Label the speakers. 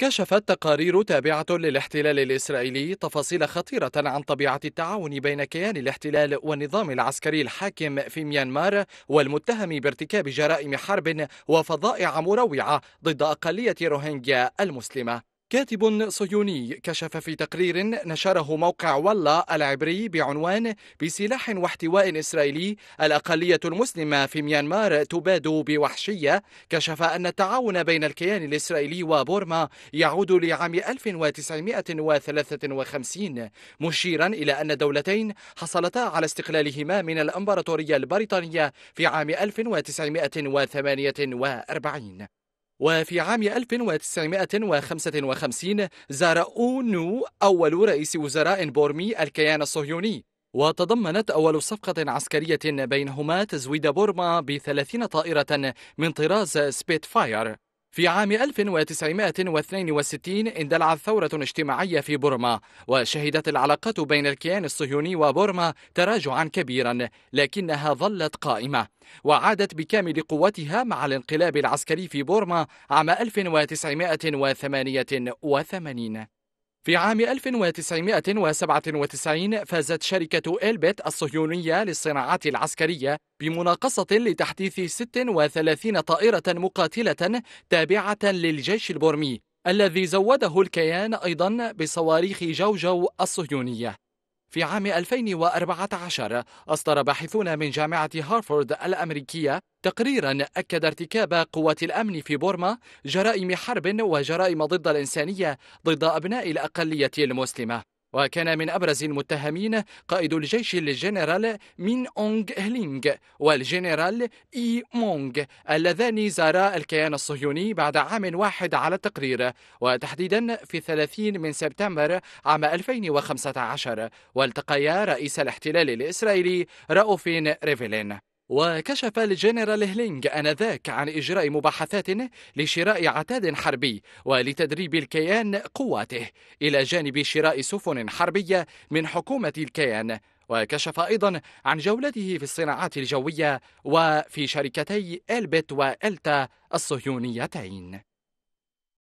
Speaker 1: كشفت تقارير تابعة للاحتلال الإسرائيلي تفاصيل خطيرة عن طبيعة التعاون بين كيان الاحتلال والنظام العسكري الحاكم في ميانمار والمتهم بارتكاب جرائم حرب وفضائع مروعة ضد أقلية روهينجيا المسلمة كاتب صهيوني كشف في تقرير نشره موقع ولا العبري بعنوان بسلاح واحتواء إسرائيلي الأقلية المسلمة في ميانمار تباد بوحشية كشف أن التعاون بين الكيان الإسرائيلي وبورما يعود لعام 1953 مشيرا إلى أن الدولتين حصلتا على استقلالهما من الأمبراطورية البريطانية في عام 1948 وفي عام 1955 زار أونو أول رئيس وزراء بورمي الكيان الصهيوني وتضمنت أول صفقة عسكرية بينهما تزويد بورما بثلاثين طائرة من طراز فاير في عام 1962 اندلعت ثورة اجتماعية في بورما وشهدت العلاقة بين الكيان الصهيوني وبورما تراجعا كبيرا لكنها ظلت قائمة وعادت بكامل قوتها مع الانقلاب العسكري في بورما عام 1988 في عام 1997 فازت شركة إلبت الصهيونية للصناعات العسكرية بمناقصة لتحديث 36 طائرة مقاتلة تابعة للجيش البرمي الذي زوده الكيان أيضا بصواريخ جوجو الصهيونية في عام 2014 أصدر باحثون من جامعة هارفارد الأمريكية تقريرا أكد ارتكاب قوات الأمن في بورما جرائم حرب وجرائم ضد الإنسانية ضد أبناء الأقلية المسلمة وكان من أبرز المتهمين قائد الجيش الجنرال مين أونغ هلينغ والجنرال إي مونغ اللذان زارا الكيان الصهيوني بعد عام واحد على التقرير وتحديدا في 30 من سبتمبر عام 2015 والتقيا رئيس الاحتلال الإسرائيلي رؤوف ريفلين وكشف الجنرال هلينغ آنذاك عن إجراء مباحثات لشراء عتاد حربي ولتدريب الكيان قواته إلى جانب شراء سفن حربية من حكومة الكيان وكشف أيضا عن جولته في الصناعات الجوية وفي شركتي إلبت وإلتا الصهيونيتين